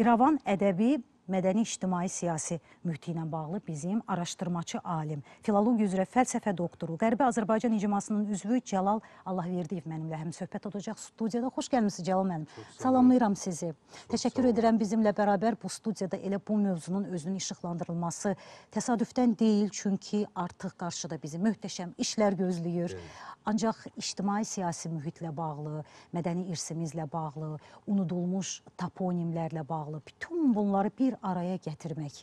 İrəvan ədəbi mədəni-ictimai-siyasi mühiti ilə bağlı bizim araşdırmaçı alim, filologiya üzrə fəlsəfə doktoru, Qərbi Azərbaycan İcmasının üzvü Cəlal Allahverdiyev mənimlə həm söhbət olacaq studiyada. Xoş gəlmisiniz Cəlal mənim. Salamlayıram sizi. Çox Təşəkkür edirəm bizimlə bərabər bu studiyada elə bu mövzunun özünün işıqlandırılması təsadüfdən deyil, çünki artıq qarşıda bizi möhtəşəm işlər gözləyir. Evet. Ancaq ictimai-siyasi mühitlə bağlı, mədəni irsimizlə bağlı, unudulmuş toponimlərlə bağlı bütün bunları bir araya gətirmək,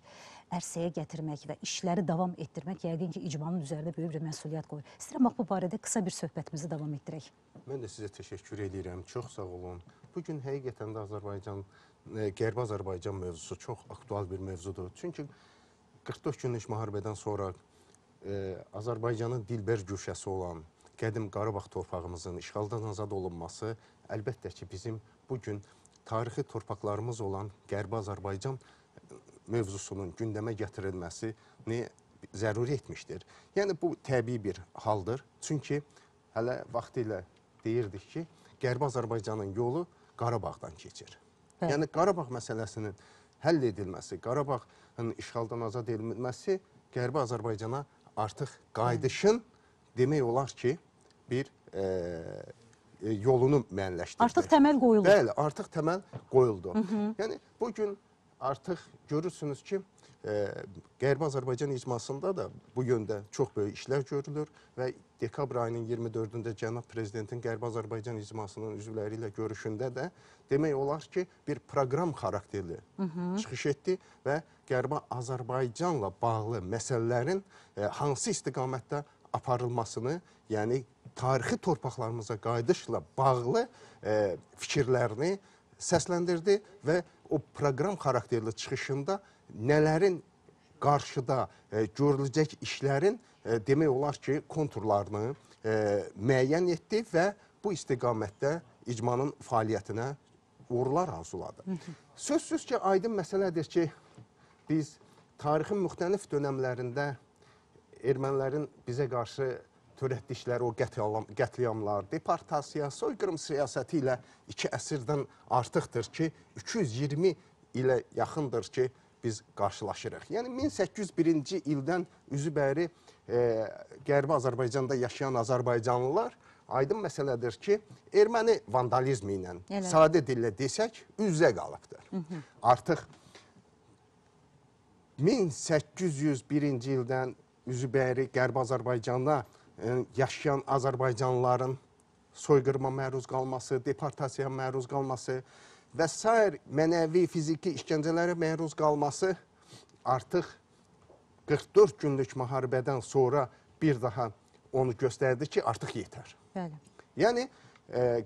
ərsəyə gətirmək və işləri davam etdirmək yəqin ki, icmanın üzərində böyük bir məsuliyyət qoyur. İstəyirəm, bax, bu barədə qısa bir söhbətimizi davam etdirək. Mən də sizə təşəkkür edirəm. Çox sağ olun. Bugün həqiqətən də Azərbaycan, e, Qərbi Azərbaycan mövzusu çox aktual bir mövzudur. Çünki 44 günlük müharibədən sonra ə, e, Azərbaycanın dilbər güşəsi olan qədim Qarabağ torpağımızın işğaldan azad olunması əlbəttə ki, bizim bugün tarixi torpaqlarımız olan Qərbi Azərbaycan mövzusu mövzusunun gündəmə gətirilməsini zəruri etmişdir. Yəni, bu təbii bir haldır. Çünki hələ vaxtı ilə deyirdik ki, Qərbi Azərbaycanın yolu Qarabağdan keçir. Hə. Yəni, Qarabağ məsələsinin həll edilməsi, Qarabağın işğaldan azad edilməsi Qərbi Azərbaycana artıq qayıdışın demək olar ki, bir e, yolunu müəyyənləşdirdi. Artıq təməl qoyuldu. Bəli, artıq təməl qoyuldu. Hı -hı. Yəni, bugün artıq görürsünüz ki, Ə, e, Qərbi Azərbaycan icmasında da bu yöndə çox böyük işlər görülür və dekabr ayının 24-də cənab prezidentin Qərbi Azərbaycan icmasının üzvləri ilə görüşündə də demək olar ki, bir proqram xarakterli Hı -hı. çıxış etdi və Qərbi Azərbaycanla bağlı məsələlərin ə, e, hansı istiqamətdə aparılmasını, yəni tarixi torpaqlarımıza qayıdışla bağlı ə, e, fikirlərini səsləndirdi və o proqram xarakterli çıxışında nələrin qarşıda e, görüləcək işlərin e, demək olar ki, konturlarını e, müəyyən etdi və bu istiqamətdə icmanın fəaliyyətinə uğurlar arzuladı. Sözsüz ki, aydın məsələdir ki, biz tarixin müxtəlif dönəmlərində ermənilərin bizə qarşı törətdikləri o qətliam, qətliamlar, deportasiya, soyqırım siyasəti ilə iki əsrdən artıqdır ki, 220 ilə yaxındır ki, biz qarşılaşırıq. Yəni 1801-ci ildən üzübəri e, Qərbi Azərbaycanda yaşayan azərbaycanlılar aydın məsələdir ki, erməni vandalizmi ilə, Elə. sadə dillə desək, üz-üzə qalıbdır. Hı -hı. Artıq 1801-ci ildən üzübəri Qərbi Azərbaycana yaşayan azərbaycanlıların soyqırıma məruz qalması, deportasiyaya məruz qalması və s. mənəvi, fiziki işgəncələrə məruz qalması artıq 44 günlük müharibədən sonra bir daha onu göstərdi ki, artıq yetər. Bəli. Yəni,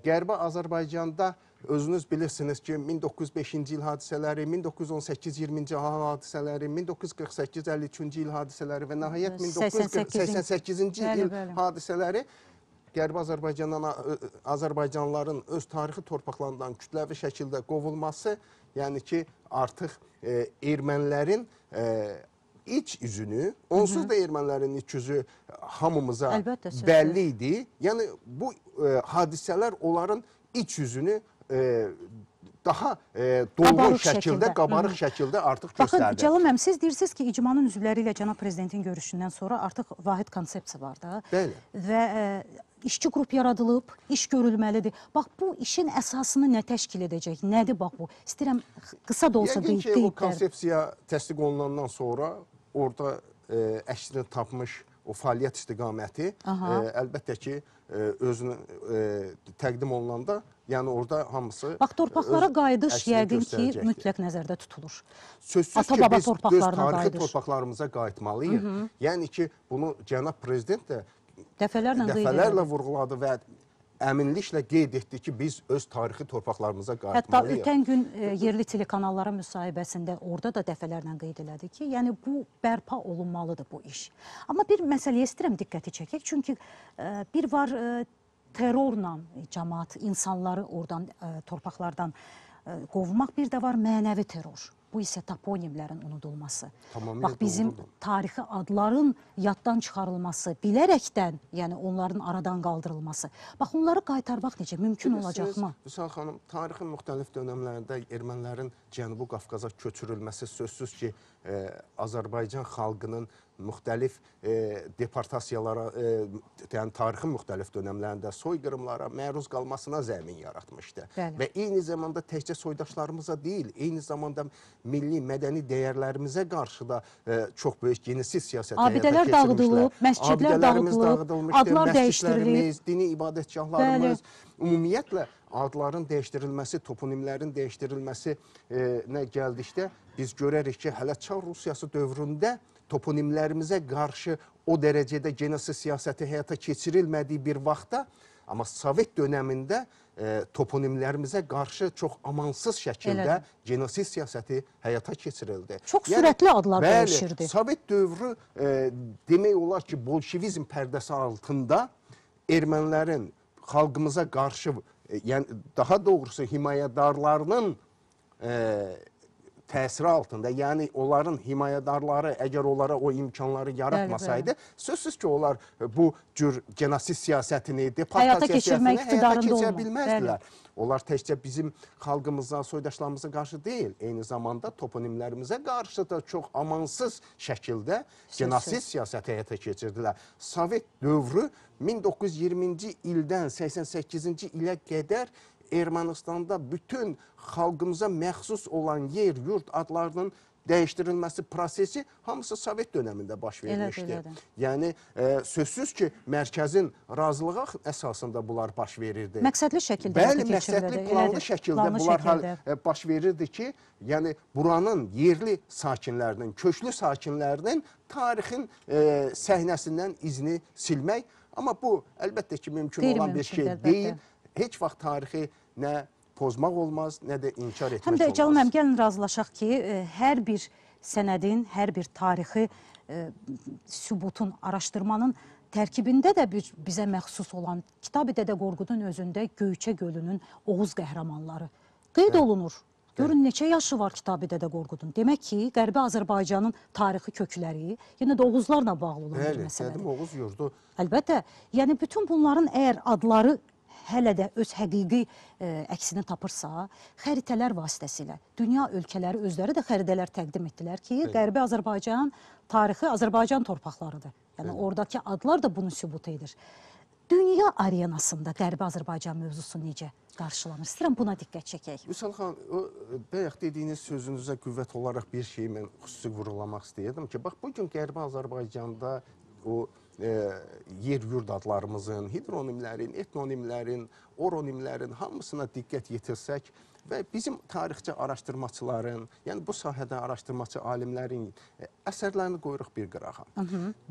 Qərbi Azərbaycanda Özünüz bilirsiniz ki, 1905-ci il hadisələri, 1918-20-ci il hadisələri, 1948-53-cü il hadisələri və nəhayət 1988-ci il bəli. hadisələri Qərbi Azərbaycandan Azərbaycanlıların öz tarixi torpaqlarından kütləvi şəkildə qovulması, yəni ki, artıq e, ermənilərin e, iç üzünü, onsuz Hı -hı. da ermənilərin iç üzü e, hamımıza Əlbəttə, bəlli idi. Yəni bu e, hadisələr onların iç yüzünü e, daha e, dolğun qabarıq şəkildə, şəkildə, qabarıq Hı. şəkildə artıq Baxın, göstərdi. Baxın, Cəlal mənim, siz deyirsiniz ki, icmanın üzvləri ilə cənab prezidentin görüşündən sonra artıq vahid konsepsiya var da. Bəli. Və e, işçi qrup yaradılıb, iş görülməlidir. Bax, bu işin əsasını nə təşkil edəcək? Nədir bax bu? İstəyirəm, qısa da olsa deyib. Yəqin ki, o konsepsiya təsdiq olunandan sonra orada e, əksini tapmış o fəaliyyət istiqaməti Aha. e, əlbəttə ki, e, özünü e, təqdim olunanda Yəni orada hamısı Bax torpaqlara qayıdış yəqin ki, mütləq nəzərdə tutulur. Sözsüz Ata, ki, biz öz tarixi qayıdış. torpaqlarımıza qayıtmalıyıq. Hı -hı. Yəni ki, bunu cənab prezident də dəfələrlə, dəfələrlə vurğuladı və əminliklə qeyd etdi ki, biz öz tarixi torpaqlarımıza qayıtmalıyıq. Hətta ötən gün e, yerli telekanallara müsahibəsində orada da dəfələrlə qeyd elədi ki, yəni bu bərpa olunmalıdır bu iş. Amma bir məsələyə istəyirəm diqqəti çəkək. Çünki e, bir var e, terrorla cəmaat, insanları oradan, e, torpaqlardan e, qovmaq, bir də var mənəvi terror. Bu isə toponimlərin unudulması. Tamamilə Bax bizim doğrudur. tarixi adların yaddan çıxarılması, bilərəkdən, yəni onların aradan qaldırılması. Bax onları qaytarmaq necə mümkün Bilirsiniz, olacaqmı? Vüsal xanım, tarixin müxtəlif dönəmlərində ermənilərin Cənubi Qafqaza köçürülməsi sözsüz ki, ə, e, Azərbaycan xalqının müxtəlif e, deportasiyalara, e, yəni tarixin müxtəlif dönəmlərində soyqırımlara məruz qalmasına zəmin yaratmışdı. Bəli. Və eyni zamanda təkcə soydaşlarımıza deyil, eyni zamanda milli mədəni dəyərlərimizə qarşı da e, çox böyük genisi siyasətə Abidələr dağıdılıb, məscidlər dağıdılıb, adlar dəyişdirilib, dini ibadətgahlarımız, Bəli. ümumiyyətlə adların dəyişdirilməsi, toponimlərin dəyişdirilməsi e, nə gəldikdə biz görərik ki, hələ Çar Rusiyası dövründə toponimlərimizə qarşı o dərəcədə genesi siyasəti həyata keçirilmədiyi bir vaxtda, amma Sovet dönəmində e, toponimlərimizə qarşı çox amansız şəkildə Elədir. genosid siyasəti həyata keçirildi. Çox yəni, sürətli adlar bəli, dəyişirdi. Sovet dövrü e, demək olar ki, bolşevizm pərdəsi altında ermənilərin xalqımıza qarşı, e, yəni daha doğrusu himayədarlarının e, təsiri altında, yəni onların himayədarları əgər onlara o imkanları yaratmasaydı, sözsüz ki, onlar e, bu cür genosid siyasətini, deportasiya siyasətini həyata keçirə bilməzdilər. Bəli. Onlar təkcə bizim xalqımıza, soydaşlarımıza qarşı deyil, eyni zamanda toponimlərimizə qarşı da çox amansız şəkildə genosid siyasəti həyata keçirdilər. Sovet dövrü 1920-ci ildən 88-ci ilə qədər Ermənistanda bütün xalqımıza məxsus olan yer, yurt adlarının dəyişdirilməsi prosesi hamısı Sovet dönəmində baş vermişdi. Elədir, elədir. Yəni, e, sözsüz ki, mərkəzin razılığa əsasında bunlar baş verirdi. Məqsədli şəkildə Bəli, məqsədli, planlı elədir. şəkildə planlı bunlar şəkildə. Hal, e, baş verirdi ki, yəni buranın yerli sakinlərinin, köklü sakinlərinin tarixin e, səhnəsindən izni silmək Amma bu, əlbəttə ki, mümkün Deyil olan bir şey əlbəttə. deyil heç vaxt tarixi nə pozmaq olmaz, nə də inkar etmək olmaz. Həm də Cəlal mənim gəlin razılaşaq ki, e, hər bir sənədin, hər bir tarixi ə, e, sübutun, araşdırmanın tərkibində də bir, bizə məxsus olan Kitab-ı Dədə Qorqudun özündə Göyçə gölünün Oğuz qəhrəmanları qeyd Hə. olunur. Görün hə. neçə yaşı var Kitab-ı Dədə Qorqudun. Demək ki, Qərbi Azərbaycanın tarixi kökləri yenə yəni də Oğuzlarla bağlı olan bir Bəli, məsələdir. qədim Oğuz yurdu Əlbəttə, yəni bütün bunların əgər adları hələ də öz həqiqi e, əksini tapırsa, xəritələr vasitəsilə dünya ölkələri özləri də xəritələr təqdim etdilər ki, Qərbi Azərbaycan tarixi Azərbaycan torpaqlarıdır. Yəni oradakı adlar da bunu sübut edir. Dünya arenasında Qərbi Azərbaycan mövzusu necə qarşılanır? İstəyirəm buna diqqət çəkək. Vüsal xan, o bayaq dediyiniz sözünüzə qüvvət olaraq bir şeyi mən xüsusi vurulamaq istəyirdim ki, bax bu gün Qərbi Azərbaycanda o e, yer yurd adlarımızın, hidronimlərin, etnonimlərin, oronimlərin hamısına diqqət yetirsək, Və bizim tarixçi araşdırmaçıların, yəni bu sahədə araşdırmaçı alimlərin e, əsərlərini qoyuruq bir qırağa.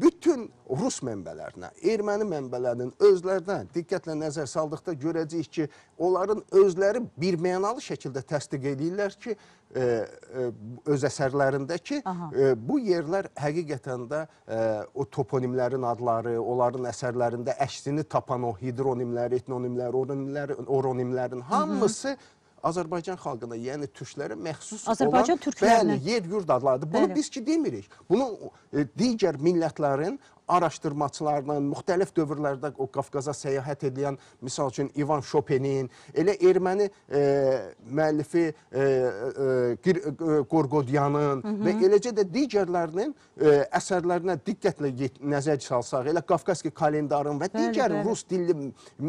Bütün rus mənbələrinə, erməni mənbələrinin özlərinə diqqətlə nəzər saldıqda görəcəyik ki, onların özləri birmənalı şəkildə təsdiq edirlər ki, Ə, e, ə, e, öz əsərlərindəki ə, bu yerlər həqiqətən də o toponimlərin adları, onların əsərlərində əksini tapan o hidronimləri, etnonimləri, oronimləri, oronimlərin hamısı Hı -hı. Azərbaycan xalqına, yəni türklərə məxsus Azərbaycan olan, türklərinə. bəli, yer-yurd adlarıdır. Bunu bəli. biz ki demirik. Bunu e, digər millətlərin araşdırmaçlarının, müxtəlif dövrlərdə o Qafqaza səyahət edən, misal üçün İvan Şopenin, elə erməni e, müəllifi e, e, Qorgodyanın e, və eləcə də digərlərinin e, əsərlərinə diqqətlə nəzər salsaq, elə Qafqazki kalendarın və bəli, digər bəli. rus dilli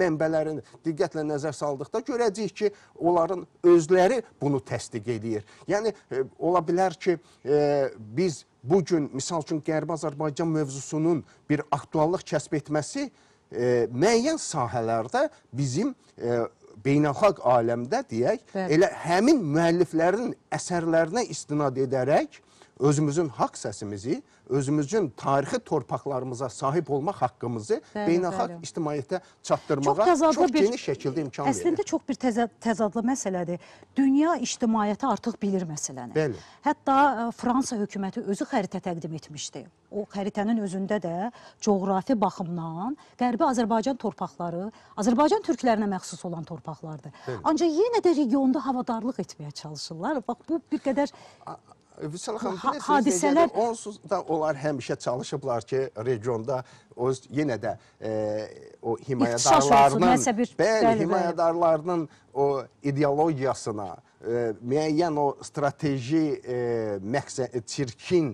mənbələrin diqqətlə nəzər saldıqda görəcəyik ki, onların özləri bunu təsdiq edir. Yəni, e, ola bilər ki, e, biz bu gün misal üçün Qərbi Azərbaycan mövzusunun bir aktuallıq kəsb etməsi e, müəyyən sahələrdə bizim e, beynəlxalq aləmdə deyək, Bəli. elə həmin müəlliflərin əsərlərinə istinad edərək özümüzün haqq səsimizi, özümüzün tarixi torpaqlarımıza sahib olmaq haqqımızı bəli, beynəlxalq bəli. ictimaiyyətə çatdırmağa çox, çox bir, geniş şəkildə imkan əslində verir. Əslində çox bir təzə, təzadlı məsələdir. Dünya ictimaiyyəti artıq bilir məsələni. Bəli. Hətta ə, e, Fransa hökuməti özü xəritə təqdim etmişdi. O xəritənin özündə də coğrafi baxımdan Qərbi Azərbaycan torpaqları Azərbaycan türklərinə məxsus olan torpaqlardır. Bəli. Ancaq yenə də regionda havadarlıq etməyə çalışırlar. Bax bu bir qədər Vüsal xanım, hadisələr onsuz da onlar həmişə çalışıblar ki, regionda öz yenə də e, o himayədarlarının, olsun, bəli, bəli, himayədarlarının o ideologiyasına, e, ə, müəyyən o strateji ə, e, məqsəd e, çirkin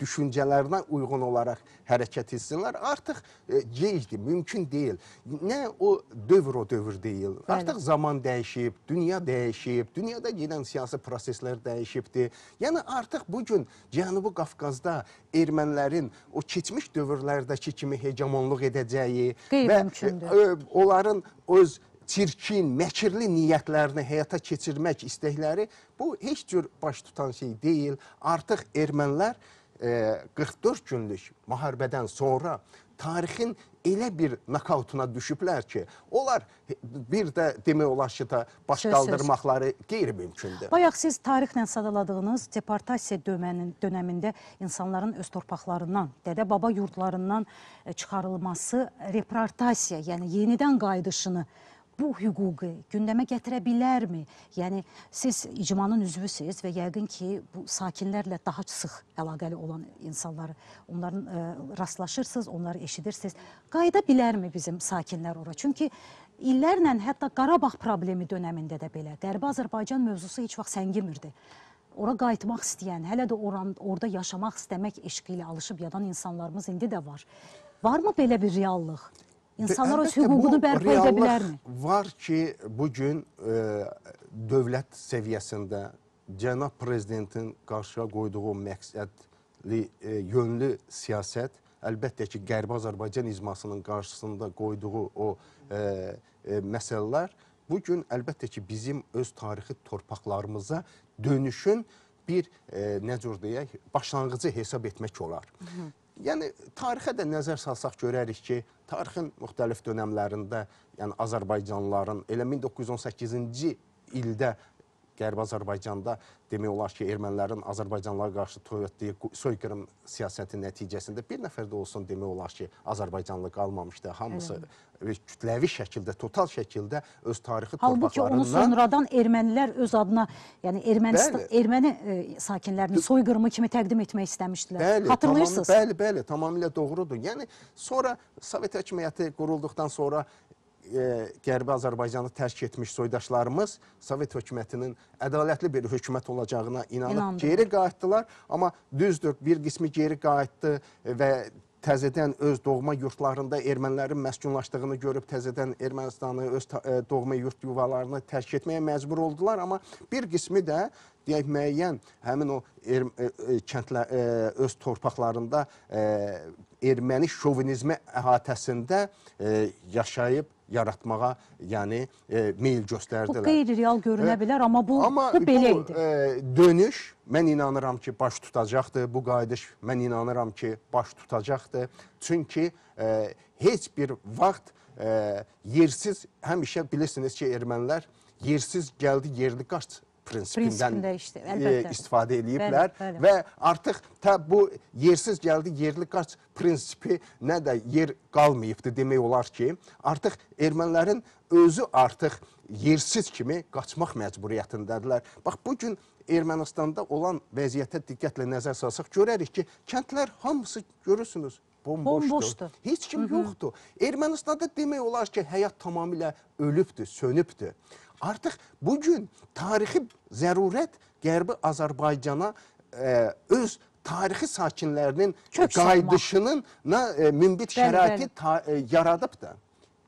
düşüncələrinə uyğun olaraq hərəkət etsinlər. Artıq ə, geydir, mümkün deyil. Nə o dövr o dövr deyil. Bəli. Artıq zaman dəyişib, dünya dəyişib, dünyada gedən siyasi proseslər dəyişibdi. Yəni artıq bu gün Cənubi Qafqazda ermənilərin o keçmiş dövrlərdəki kimi hegemonluq edəcəyi Qeyri və ə, onların öz çirkin, məkirli niyyətlərini həyata keçirmək istəkləri bu heç cür baş tutan şey deyil. Artıq ermənilər e, 44 günlük müharibədən sonra tarixin elə bir nokautuna düşüblər ki, onlar bir də demək olar ki, da baş söz, qaldırmaqları qeyri-mümkündür. Bayaq siz tarixlə sadaladığınız deportasiya dömənin, dönəmində insanların öz torpaqlarından, dədə-baba yurdlarından e, çıxarılması, reportasiya, yəni yenidən qayıdışını görürsünüz bu hüququ gündəmə gətirə bilərmi? Yəni, siz icmanın üzvüsünüz və yəqin ki, bu sakinlərlə daha sıx əlaqəli olan insanları, onların ə, e, rastlaşırsınız, onları eşidirsiniz. Qayda bilərmi bizim sakinlər ora? Çünki illərlə, hətta Qarabağ problemi dönəmində də belə, Qərbi Azərbaycan mövzusu heç vaxt səngimirdi ora qayıtmaq istəyən, hələ də oran, orada yaşamaq istəmək eşqi ilə alışıb yadan insanlarımız indi də var. Varmı belə bir reallıq? İnsanlar öz hüququnu bərpa edə bilərmi? Var ki, bu gün ə, e, dövlət səviyyəsində cənab prezidentin qarşıya qoyduğu məqsədli ə, e, yönlü siyasət əlbəttə ki, Qərbi Azərbaycan izmasının qarşısında qoyduğu o ə, e, ə, məsələlər bu gün əlbəttə ki, bizim öz tarixi torpaqlarımıza dönüşün bir e, nə cür deyək, başlanğıcı hesab etmək olar. Hı -hı. Yəni tarixə də nəzər salsaq görərik ki, tarixin müxtəlif dönəmlərində, yəni azərbaycanlıların elə 1918-ci ildə Qərbi Azərbaycanda demək olar ki, ermənilərin Azərbaycanlılara qarşı törətdiyi soyqırım siyasəti nəticəsində bir nəfər də olsun demək olar ki, Azərbaycanlı qalmamışdı. Hamısı evet. kütləvi şəkildə, total şəkildə öz tarixi Halbuki torpaqlarından... Halbuki onu sonradan ermənilər öz adına, yəni Ermənistan, bəli, erməni e, sakinlərini soyqırımı kimi təqdim etmək istəmişdilər. Bəli, Hatırlayırsınız? Tamam, bəli, bəli, tamamilə doğrudur. Yəni sonra Sovet hökuməti qurulduqdan sonra E, Qərbi Azərbaycanı tərk etmiş soydaşlarımız Sovet hökumətinin ədalətli bir hökumət olacağına inanıb İnandım. geri qayıtdılar. Amma düzdür, bir qismi geri qayıtdı və təzədən öz doğma yurtlarında ermənilərin məskunlaşdığını görüb təzədən Ermənistanı, öz e, doğma yurt yuvalarını tərk etməyə məcbur oldular. Amma bir qismi də deyək müəyyən həmin o er, e, e kəndlə e, öz torpaqlarında e, erməni şovinizmi əhatəsində e, yaşayıb yaratmağa, yəni e, meyil göstərdilər. Bu qeyri-real görünə bilər, e, amma bu, amma bu belə idi. Amma e, bu dönüş, mən inanıram ki, baş tutacaqdır. Bu qayıdış, mən inanıram ki, baş tutacaqdır. Çünki e, heç bir vaxt e, yersiz, həmişə bilirsiniz ki, ermənilər yersiz gəldi, yerli qaç prinsipindən işte, e, istifadə eləyiblər bəli, bəli. və artıq tə bu yersiz gəldi, yerli qaç prinsipi nə də yer qalmayıbdı demək olar ki, artıq ermənilərin özü artıq yersiz kimi qaçmaq məcburiyyətindədirlər. Bax, bugün Ermənistanda olan vəziyyətə diqqətlə nəzər salsaq, görərik ki, kəndlər hamısı görürsünüz, bomboşdur. bomboşdur. Heç kim Hı -hı. yoxdur. Ermənistanda demək olar ki, həyat tamamilə ölübdür, sönübdür. Artıq bugün tarixi zərurət Qərbi Azərbaycana ə, e, öz tarixi sakinlərinin Kök qayıdışının e, münbit şəraiti e, yaradıb da.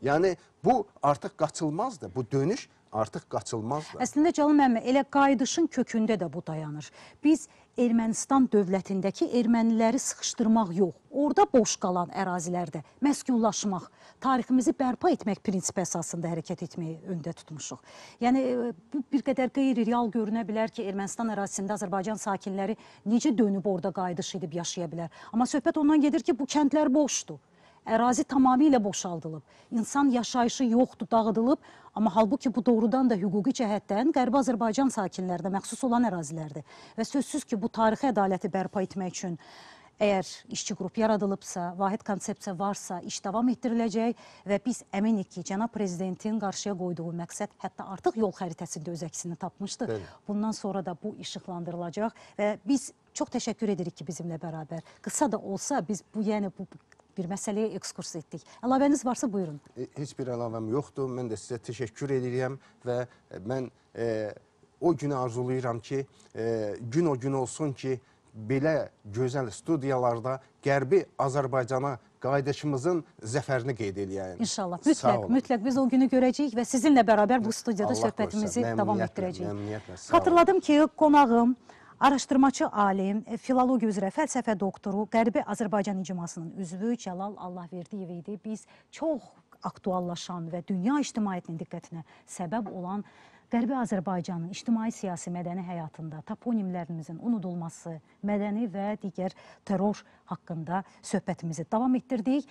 Yəni, bu artıq qaçılmazdır. Bu dönüş artıq qaçılmazdır. Əslində, Cəlil Məmmə, elə qayıdışın kökündə də bu dayanır. Biz Ermənistan dövlətindəki erməniləri sıxışdırmaq yox, orada boş qalan ərazilərdə məskunlaşmaq, tariximizi bərpa etmək prinsipi əsasında hərəkət etməyi öndə tutmuşuq. Yəni, e, bu bir qədər qeyri-real görünə bilər ki, Ermənistan ərazisində Azərbaycan sakinləri necə dönüb orada qayıdış edib yaşaya bilər. Amma söhbət ondan gedir ki, bu kəndlər boşdur. Ərazi tamamilə boşaldılıb. İnsan yaşayışı yoxdur, dağıdılıb. Amma halbuki bu doğrudan da hüquqi cəhətdən Qərbi Azərbaycan sakinlərinə məxsus olan ərazilərdir. Və sözsüz ki, bu tarixi ədaləti bərpa etmək üçün Əgər işçi qrup yaradılıbsa, vahid konsepsiya varsa, iş davam etdiriləcək və biz əminik ki, cənab prezidentin qarşıya qoyduğu məqsəd hətta artıq yol xəritəsində öz əksini tapmışdı. Bəli. Bundan sonra da bu işıqlandırılacaq və biz çox təşəkkür edirik ki, bizimlə bərabər. Qısa da olsa biz bu yəni bu bir məsələyə ekskurs etdik. Əlavəniz varsa buyurun. E, heç bir əlavəm yoxdur. Mən də sizə təşəkkür edirəm və mən e, o günü arzulayıram ki, e, gün o gün olsun ki, belə gözəl studiyalarda Qərbi Azərbaycana qaydaşımızın zəfərini qeyd eləyəyim. İnşallah, mütləq, mütləq biz o günü görəcəyik və sizinlə bərabər bu studiyada Allah söhbətimizi qoysa, davam etdirəcəyik. Məmniyyətlə, Hatırladım ki, qonağım Araşdırmaçı alim, e, filologiya üzrə fəlsəfə doktoru, Qərbi Azərbaycan İcmasının üzvü Cəlal Allahverdiyev idi. Biz çox aktuallaşan və dünya ictimaiyyətinin diqqətinə səbəb olan Qərbi Azərbaycanın ictimai-siyasi mədəni həyatında toponimlərimizin unudulması, mədəni və digər terror haqqında söhbətimizi davam etdirdik.